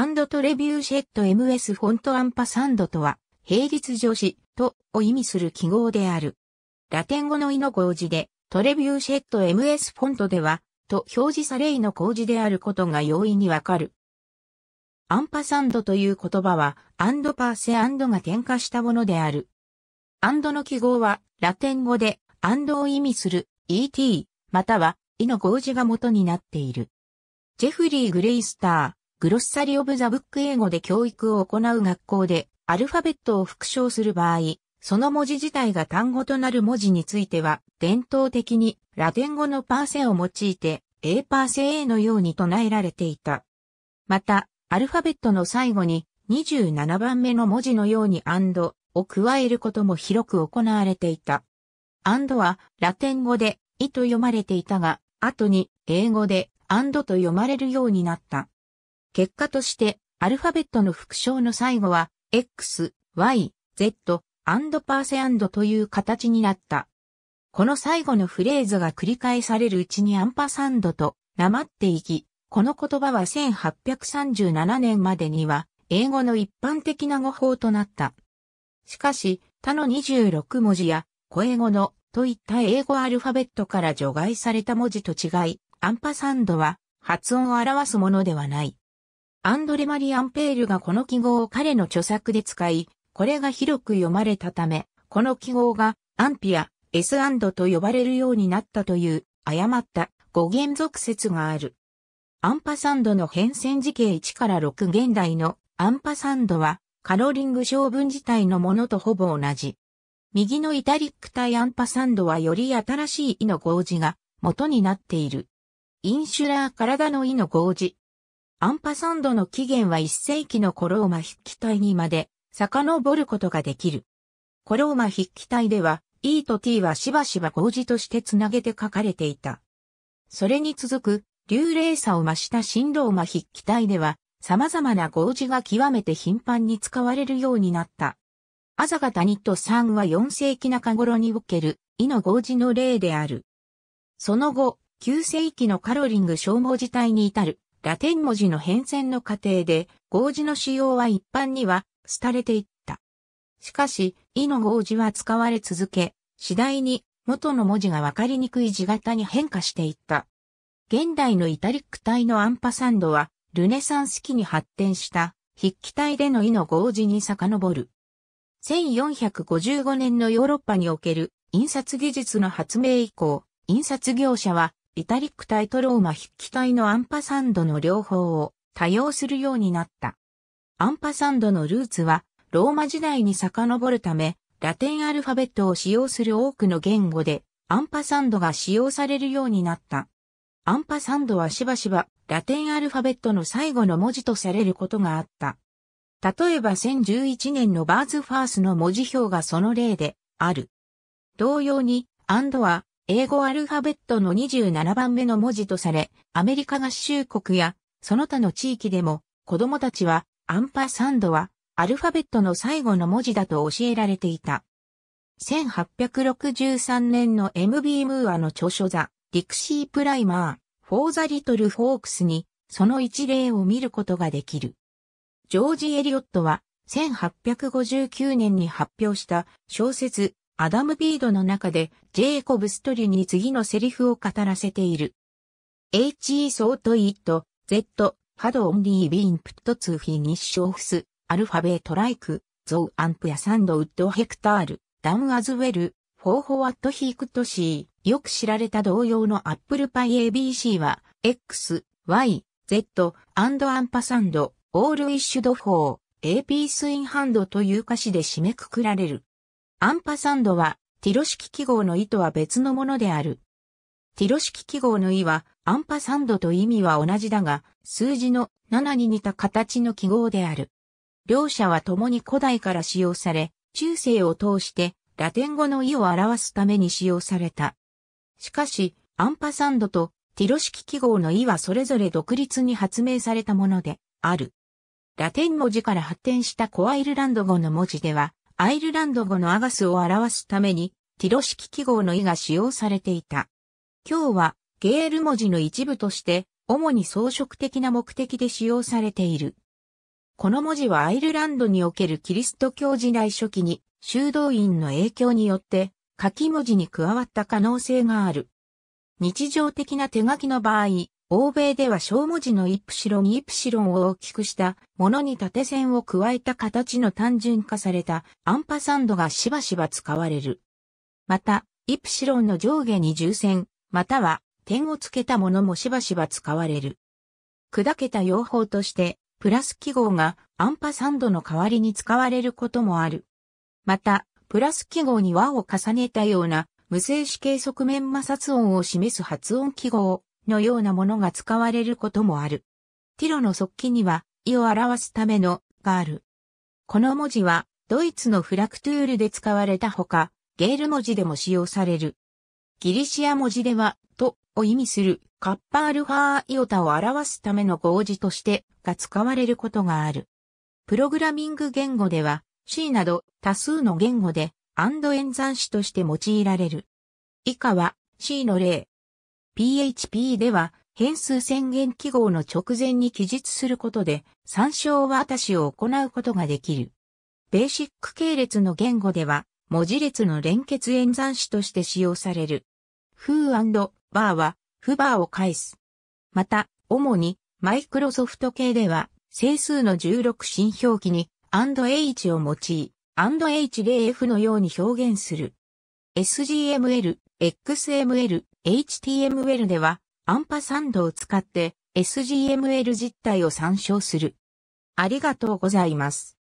アンドトレビューシェット MS フォントアンパサンドとは、平日女子とを意味する記号である。ラテン語の意の語字で、トレビューシェット MS フォントでは、と表示され意の工字であることが容易にわかる。アンパサンドという言葉は、アンドパーセアンドが点火したものである。アンドの記号は、ラテン語で、アンドを意味する et、または、意の語字が元になっている。ジェフリー・グレイスター、グロッサリオブザブック英語で教育を行う学校で、アルファベットを復唱する場合、その文字自体が単語となる文字については、伝統的にラテン語のパーセを用いて、A パーセ A のように唱えられていた。また、アルファベットの最後に27番目の文字のようにアンドを加えることも広く行われていた。アンドはラテン語でイと読まれていたが、後に英語でアンドと読まれるようになった。結果として、アルファベットの複称の最後は、X、Y、Z、パーセという形になった。この最後のフレーズが繰り返されるうちにアンパサンドとなまっていき、この言葉は1837年までには英語の一般的な語法となった。しかし、他の26文字や、小英語のといった英語アルファベットから除外された文字と違い、アンパサンドは発音を表すものではない。アンドレ・マリ・アンペールがこの記号を彼の著作で使い、これが広く読まれたため、この記号がアンピア、S& と呼ばれるようになったという誤った語源属説がある。アンパサンドの変遷時系1から6現代のアンパサンドはカロリング小分自体のものとほぼ同じ。右のイタリック体アンパサンドはより新しい意の合字が元になっている。インシュラー体の意の合字アンパサンドの起源は1世紀のコローマ筆記体にまで遡ることができる。コローマ筆記体では E と T はしばしば合字としてつなげて書かれていた。それに続く、流麗さを増した新ローマ筆記体では様々な合字が極めて頻繁に使われるようになった。アザガタニット3は4世紀中頃における、イの合字の例である。その後、9世紀のカロリング消耗事態に至る。ラテン文字の変遷の過程で、合字の使用は一般には、廃れていった。しかし、イの合字は使われ続け、次第に元の文字がわかりにくい字型に変化していった。現代のイタリック体のアンパサンドは、ルネサンス期に発展した、筆記体での意の合字に遡る。1455年のヨーロッパにおける印刷技術の発明以降、印刷業者はイタリック体とローマ筆記体のアンパサンドの両方を多用するようになった。アンパサンドのルーツはローマ時代に遡るため、ラテンアルファベットを使用する多くの言語でアンパサンドが使用されるようになった。アンパサンドはしばしばラテンアルファベットの最後の文字とされることがあった。例えば1011年のバーズファースの文字表がその例である。同様に、アンドは英語アルファベットの27番目の文字とされ、アメリカ合衆国やその他の地域でも子供たちはアンパサンドはアルファベットの最後の文字だと教えられていた。1863年の MB ムーアの著書ザ・ディクシー・プライマー・フォー・ザ・リトル・フォークスにその一例を見ることができる。ジョージ・エリオットは1859年に発表した小説アダム・ビードの中で、ジェイコブ・ストリに次のセリフを語らせている。H.E. ソート・イット、Z、ハド・オンリー・ビンプット・ツー・フィニッシュ・オフス、アルファベート・ライク、ゾウ・アンプやサンド・ウッド・ヘクタール、ダム・アズ・ウェル、フォー・フォワット・ヒークト・シー、よく知られた同様のアップルパイ ABC は、X、Y、Z、アンド・アンパサンド、オール・イッシュ・ド・フォー、AP スインハンドという歌詞で締めくくられる。アンパサンドは、ティロ式記号の意とは別のものである。ティロ式記号の意は、アンパサンドと意味は同じだが、数字の7に似た形の記号である。両者は共に古代から使用され、中世を通してラテン語の意を表すために使用された。しかし、アンパサンドとティロ式記号の意はそれぞれ独立に発明されたものである。ラテン文字から発展したコアイルランド語の文字では、アイルランド語のアガスを表すために、ティロ式記号の意が使用されていた。今日は、ゲール文字の一部として、主に装飾的な目的で使用されている。この文字はアイルランドにおけるキリスト教時代初期に修道院の影響によって書き文字に加わった可能性がある。日常的な手書きの場合、欧米では小文字のイプシロンイプシロンを大きくしたものに縦線を加えた形の単純化されたアンパサンドがしばしば使われる。また、イプシロンの上下に重線、または点をつけたものもしばしば使われる。砕けた用法として、プラス記号がアンパサンドの代わりに使われることもある。また、プラス記号に和を重ねたような無静止計側面摩擦音を示す発音記号のようなものが使われることもある。ティロの側近には、意を表すための、がある。この文字は、ドイツのフラクトゥールで使われたほか、ゲール文字でも使用される。ギリシア文字では、とを意味するカッパールファーイオタを表すための合字としてが使われることがある。プログラミング言語では C など多数の言語でアンド演算子として用いられる。以下は C の例。PHP では変数宣言記号の直前に記述することで参照渡しを行うことができる。ベーシック系列の言語では文字列の連結演算子として使用される。フーバーはフバーを返す。また、主にマイクロソフト系では整数の16進表記に &h を用い、&h0f のように表現する。SGML、XML、HTML ではアンパサンドを使って SGML 実態を参照する。ありがとうございます。